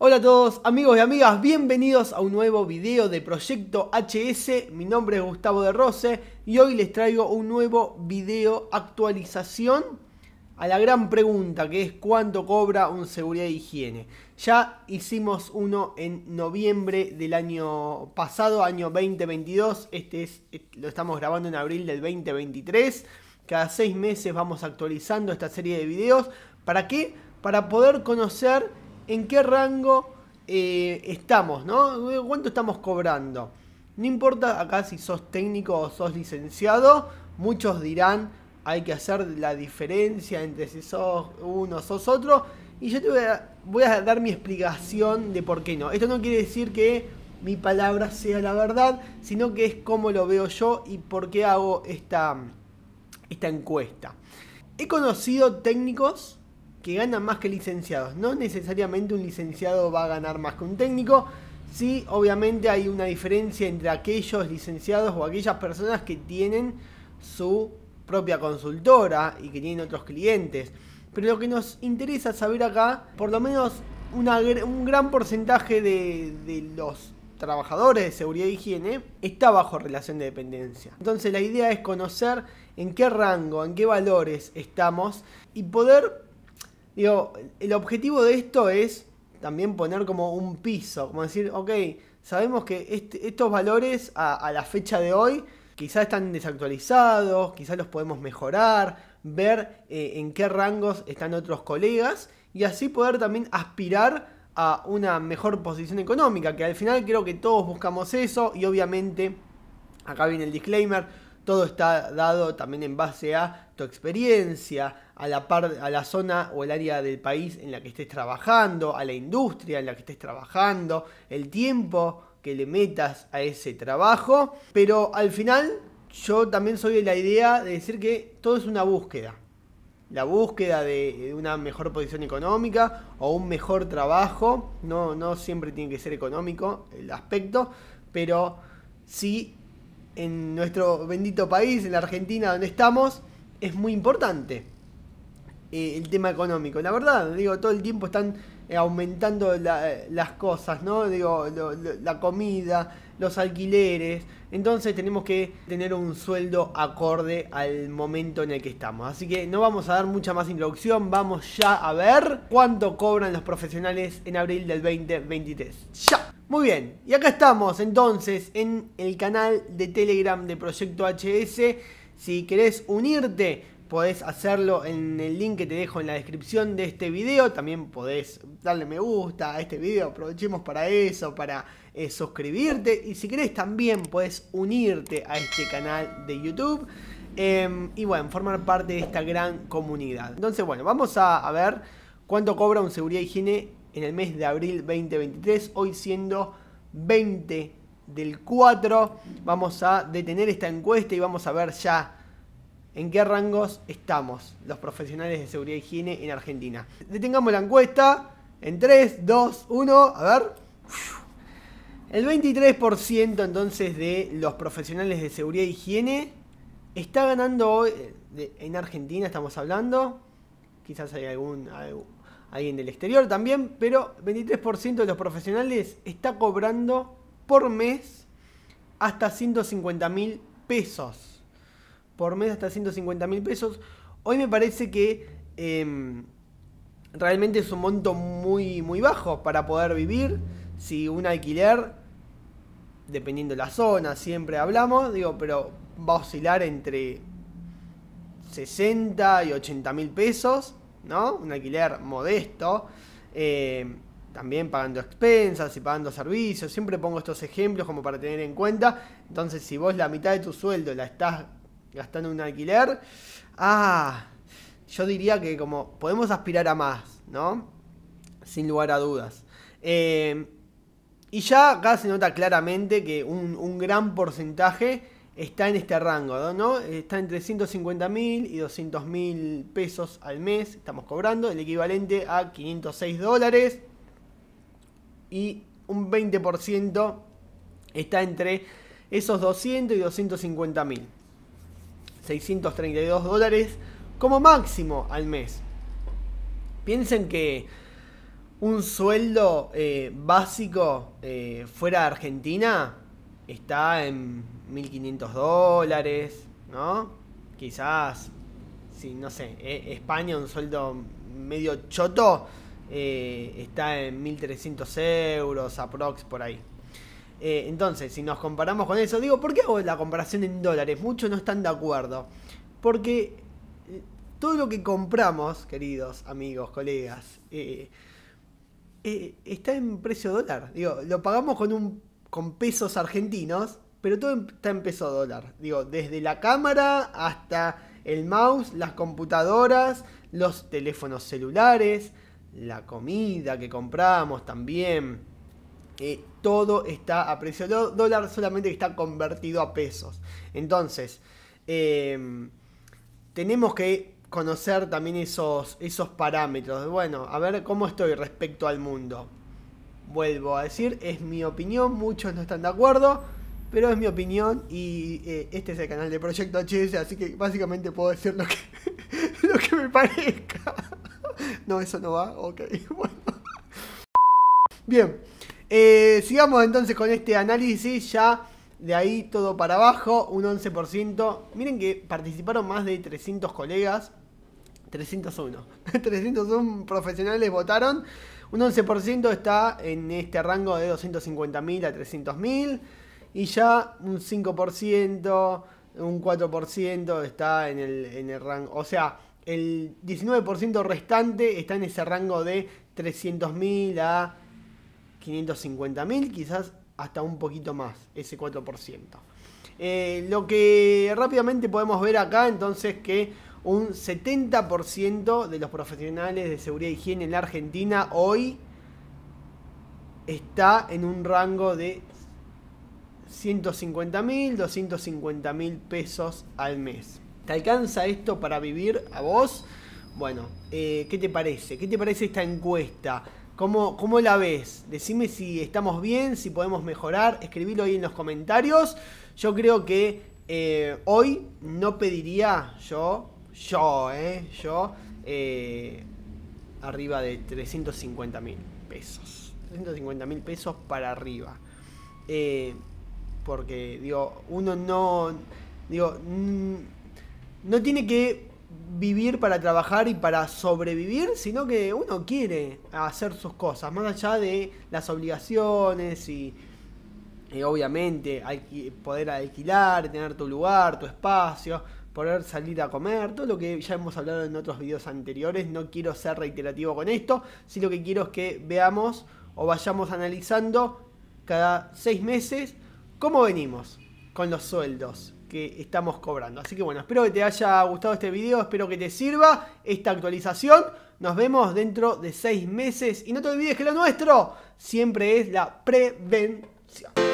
Hola a todos amigos y amigas, bienvenidos a un nuevo video de Proyecto HS, mi nombre es Gustavo de Rose y hoy les traigo un nuevo video actualización a la gran pregunta que es cuánto cobra un seguridad de higiene. Ya hicimos uno en noviembre del año pasado, año 2022, este es, eh, lo estamos grabando en abril del 2023, cada seis meses vamos actualizando esta serie de videos, ¿para qué? Para poder conocer en qué rango eh, estamos, ¿no? Eh, ¿Cuánto estamos cobrando? No importa acá si sos técnico o sos licenciado, muchos dirán hay que hacer la diferencia entre si sos uno o sos otro. Y yo te voy a, dar mi explicación de por qué no. Esto no quiere decir que mi palabra sea la verdad, sino que es cómo lo veo yo y por qué hago esta, esta encuesta. He conocido técnicos que ganan más que licenciados. No necesariamente un licenciado va a ganar más que un técnico. si obviamente hay una diferencia entre aquellos licenciados o aquellas personas que tienen su propia consultora y que tienen otros clientes. Pero lo que nos interesa saber acá, por lo menos un gran porcentaje de, los trabajadores de seguridad e higiene está bajo relación de dependencia. Entonces la idea es conocer en qué rango, en qué valores estamos y poder Digo, el objetivo de esto es también poner como un piso, como decir, ok, sabemos que este, estos valores a, la fecha de hoy quizás están desactualizados, quizás los podemos mejorar, ver eh, en qué rangos están otros colegas y así poder también aspirar a una mejor posición económica, que al final creo que todos buscamos eso y obviamente, acá viene el disclaimer, todo está dado también en base a tu experiencia, a la, a la zona o el área del país en la que estés trabajando, a la industria en la que estés trabajando, el tiempo que le metas a ese trabajo, pero al final yo también soy de la idea de decir que todo es una búsqueda. La búsqueda de una mejor posición económica o un mejor trabajo. No, no siempre tiene que ser económico el aspecto, pero sí en nuestro bendito país, en la Argentina donde estamos, es muy importante eh, el tema económico. La verdad, digo, todo el tiempo están eh, aumentando eh, las cosas, ¿no? Digo, la comida, los alquileres. Entonces tenemos que tener un sueldo acorde al momento en el que estamos. Así que no vamos a dar mucha más introducción. Vamos ya a ver cuánto cobran los profesionales en abril del 2023. ¡Ya! Muy bien, y acá estamos entonces en el canal de Telegram de Proyecto HS. Si querés unirte, podés hacerlo en el link que te dejo en la descripción de este video. También podés darle me gusta a este video, aprovechemos para eso, para eh, suscribirte. Y si querés también podés unirte a este canal de YouTube. Em, y bueno, formar parte de esta gran comunidad. Entonces, bueno, vamos a, a ver cuánto cobra un seguridad higiene en el mes de abril 2023, hoy siendo 20 del 4. Vamos a detener esta encuesta y vamos a ver ya en qué rangos estamos los profesionales de seguridad y higiene en Argentina. Detengamos la encuesta en 3, 2, 1, a ver. El 23% entonces de los profesionales de seguridad y higiene está ganando hoy, en Argentina estamos hablando, quizás hay algún, en el exterior también, pero 23% de los profesionales está cobrando por mes hasta 150 mil pesos. Por mes hasta 150 mil pesos. Hoy me parece que em, realmente es un monto muy, muy bajo para poder vivir. Si un alquiler, dependiendo de la zona, siempre hablamos, digo, pero va a oscilar entre 60 y 80 mil pesos ¿no? Un alquiler modesto. Eh, también pagando expensas y pagando servicios. Siempre pongo estos ejemplos como para tener en cuenta. Entonces, si vos la mitad de tu sueldo la estás gastando en un alquiler, ah, yo diría que como podemos aspirar a más, ¿no? Sin lugar a dudas. Eh, y ya acá se nota claramente que un, un gran porcentaje está en este rango, ¿no? Está entre 150 mil y 200 mil pesos al mes, estamos cobrando, el equivalente a 506 dólares. Y un 20% está entre esos 200 y 250 mil. 632 dólares como máximo al mes. Piensen que un sueldo eh, básico eh, fuera de Argentina está en 1.500 dólares, ¿no? Quizás, si no sé, eh, España, un sueldo medio choto, eh, está en 1.300 euros, aprox, por ahí. Eh, entonces, si nos comparamos con eso, digo, ¿por qué hago la comparación en dólares? Muchos no están de acuerdo. Porque todo lo que compramos, queridos amigos, colegas, está en precio dólar. Digo, lo pagamos con un con pesos argentinos, pero todo em, está en peso dólar. Digo, desde la cámara hasta el mouse, las computadoras, los teléfonos celulares, la comida que compramos también. Eh, todo está a precio dólar, solamente que está convertido a pesos. Entonces, em, tenemos que conocer también esos, esos parámetros. Bueno, a ver cómo estoy respecto al mundo vuelvo a decir, es mi opinión, muchos no están de acuerdo, pero es mi opinión y eh, este es el canal de Proyecto HS, así que básicamente puedo decir lo que, lo que me parezca. No, eso no va, ok, bueno. Bien, eh, sigamos entonces con este análisis ya. De ahí todo para abajo, un 11%. Miren que participaron más de 300 colegas. 301. 301 profesionales votaron. Un 11% está en este rango de 250.000 a 300.000. Y ya un 5%, un 4% está en el, rango. O sea, el 19% restante está en ese rango de 300.000 a 550.000. Quizás hasta un poquito más, ese 4%. Eh, lo que rápidamente podemos ver acá entonces que un 70% de los profesionales de seguridad y higiene en la Argentina hoy está en un rango de 150 mil, 250 mil pesos al mes. ¿Te alcanza esto para vivir a vos? Bueno, eh, ¿qué te parece? ¿Qué te parece esta encuesta? ¿Cómo, la ves? Decime si estamos bien, si podemos mejorar. Escribilo ahí en los comentarios. Yo creo que eh, hoy no pediría yo yo, ¿eh? Yo, eh, arriba de 350 mil pesos. 350 mil pesos para arriba. Eh, porque, digo, uno no. Digo, no tiene que vivir para trabajar y para sobrevivir, sino que uno quiere hacer sus cosas, más allá de las obligaciones y, y obviamente poder alquilar, tener tu lugar, tu espacio poder salir a comer, todo lo que ya hemos hablado en otros vídeos anteriores. No quiero ser reiterativo con esto, sino que quiero es que veamos o vayamos analizando cada seis meses cómo venimos con los sueldos que estamos cobrando. Así que bueno, espero que te haya gustado este vídeo espero que te sirva esta actualización. Nos vemos dentro de seis meses y no te olvides que lo nuestro siempre es la prevención.